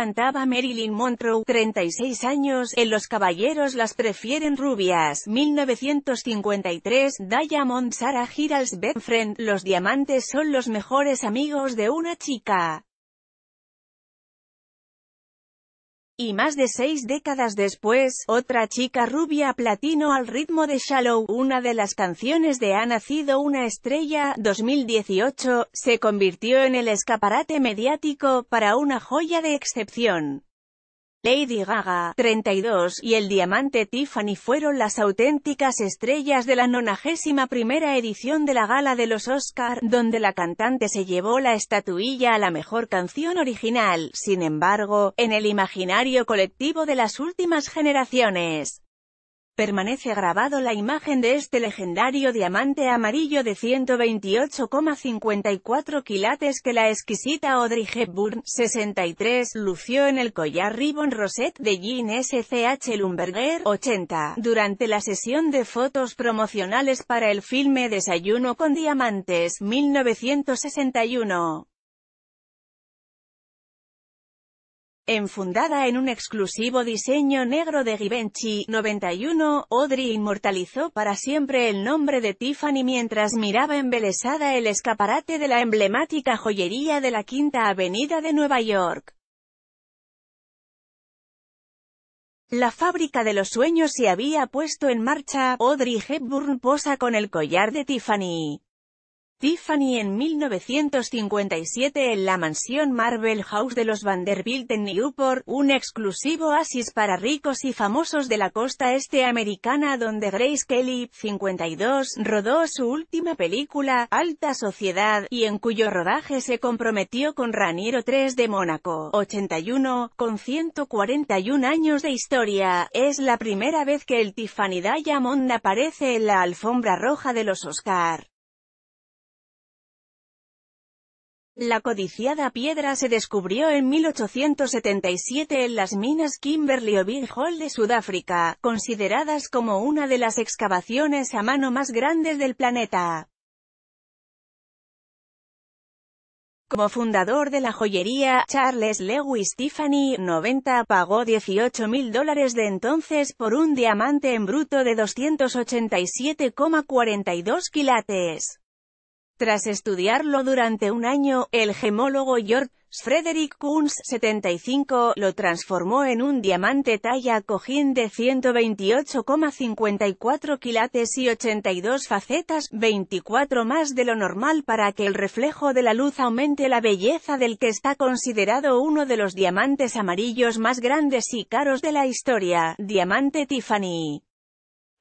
cantaba Marilyn Monroe, 36 años, en Los Caballeros las prefieren rubias, 1953, Diamond Sarah Girald's Best Friend, los diamantes son los mejores amigos de una chica. Y más de seis décadas después, otra chica rubia platino al ritmo de Shallow, una de las canciones de Ha nacido una estrella, 2018, se convirtió en el escaparate mediático para una joya de excepción. Lady Gaga, 32, y el diamante Tiffany fueron las auténticas estrellas de la 91 primera edición de la gala de los Oscar, donde la cantante se llevó la estatuilla a la mejor canción original, sin embargo, en el imaginario colectivo de las últimas generaciones permanece grabado la imagen de este legendario diamante amarillo de 128,54 quilates que la exquisita Audrey Hepburn, 63, lució en el collar Ribbon Rosette de Jean SCH Lumberger, 80, durante la sesión de fotos promocionales para el filme Desayuno con Diamantes, 1961. Enfundada en un exclusivo diseño negro de Givenchy 91, Audrey inmortalizó para siempre el nombre de Tiffany mientras miraba embelesada el escaparate de la emblemática joyería de la Quinta Avenida de Nueva York. La fábrica de los sueños se había puesto en marcha, Audrey Hepburn posa con el collar de Tiffany. Tiffany en 1957 en la mansión Marvel House de los Vanderbilt en Newport, un exclusivo oasis para ricos y famosos de la costa este americana donde Grace Kelly, 52, rodó su última película, Alta Sociedad, y en cuyo rodaje se comprometió con Raniero III de Mónaco, 81, con 141 años de historia, es la primera vez que el Tiffany Diamond aparece en la alfombra roja de los Oscar. La codiciada piedra se descubrió en 1877 en las minas Kimberley o Big Hall de Sudáfrica, consideradas como una de las excavaciones a mano más grandes del planeta. Como fundador de la joyería, Charles Lewis Tiffany 90 pagó 18 mil dólares de entonces por un diamante en bruto de 287,42 kilates. Tras estudiarlo durante un año, el gemólogo George Frederick Kunz 75 lo transformó en un diamante talla cojín de 128,54 quilates y 82 facetas, 24 más de lo normal para que el reflejo de la luz aumente la belleza del que está considerado uno de los diamantes amarillos más grandes y caros de la historia, diamante Tiffany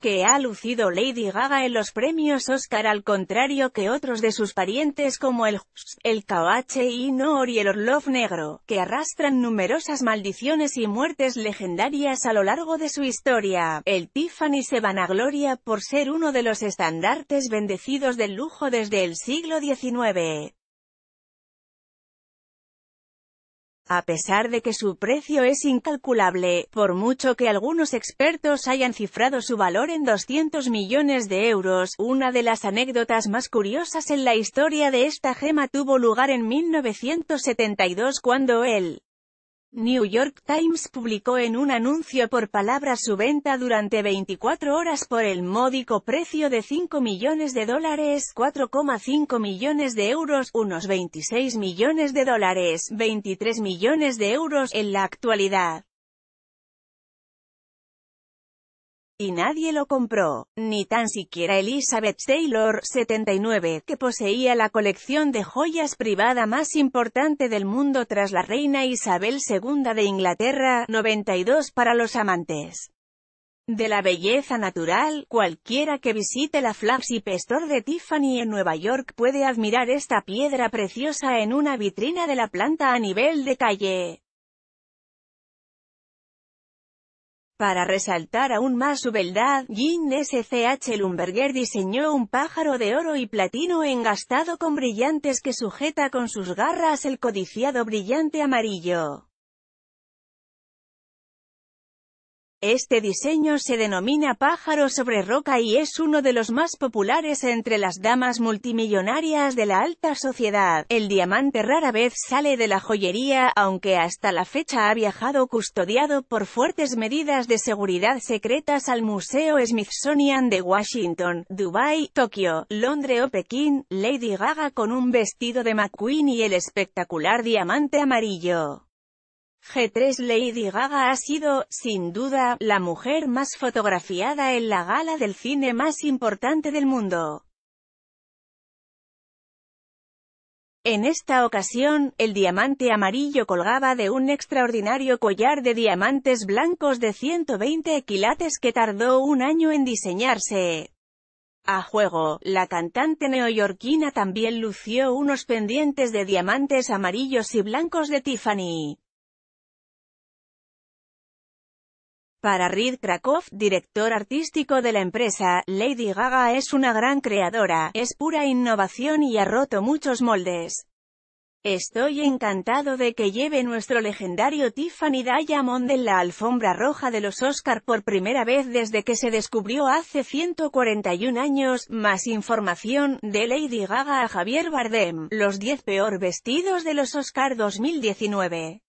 que ha lucido Lady Gaga en los premios Oscar al contrario que otros de sus parientes como el el Kawache y Noor y el Orlov Negro, que arrastran numerosas maldiciones y muertes legendarias a lo largo de su historia. El Tiffany se vanagloria por ser uno de los estandartes bendecidos del lujo desde el siglo XIX. A pesar de que su precio es incalculable, por mucho que algunos expertos hayan cifrado su valor en 200 millones de euros, una de las anécdotas más curiosas en la historia de esta gema tuvo lugar en 1972 cuando él New York Times publicó en un anuncio por palabra su venta durante 24 horas por el módico precio de 5 millones de dólares, 4,5 millones de euros, unos 26 millones de dólares, 23 millones de euros, en la actualidad. y nadie lo compró, ni tan siquiera Elizabeth Taylor, 79, que poseía la colección de joyas privada más importante del mundo tras la reina Isabel II de Inglaterra, 92 para los amantes. De la belleza natural, cualquiera que visite la flagship store de Tiffany en Nueva York puede admirar esta piedra preciosa en una vitrina de la planta a nivel de calle. Para resaltar aún más su beldad, Jean S.C.H. E Lumberger diseñó un pájaro de oro y platino engastado con brillantes que sujeta con sus garras el codiciado brillante amarillo. Este diseño se denomina pájaro sobre roca y es uno de los más populares entre las damas multimillonarias de la alta sociedad. El diamante rara vez sale de la joyería, aunque hasta la fecha ha viajado custodiado por fuertes medidas de seguridad secretas al Museo Smithsonian de Washington, Dubai, Tokio, Londres o Pekín, Lady Gaga con un vestido de McQueen y el espectacular diamante amarillo. G3 Lady Gaga ha sido, sin duda, la mujer más fotografiada en la gala del cine más importante del mundo. En esta ocasión, el diamante amarillo colgaba de un extraordinario collar de diamantes blancos de 120 quilates que tardó un año en diseñarse. A juego, la cantante neoyorquina también lució unos pendientes de diamantes amarillos y blancos de Tiffany. Para Reed Krakow, director artístico de la empresa, Lady Gaga es una gran creadora, es pura innovación y ha roto muchos moldes. Estoy encantado de que lleve nuestro legendario Tiffany Diamond en la alfombra roja de los Oscar por primera vez desde que se descubrió hace 141 años. Más información, de Lady Gaga a Javier Bardem, los 10 peor vestidos de los Oscar 2019.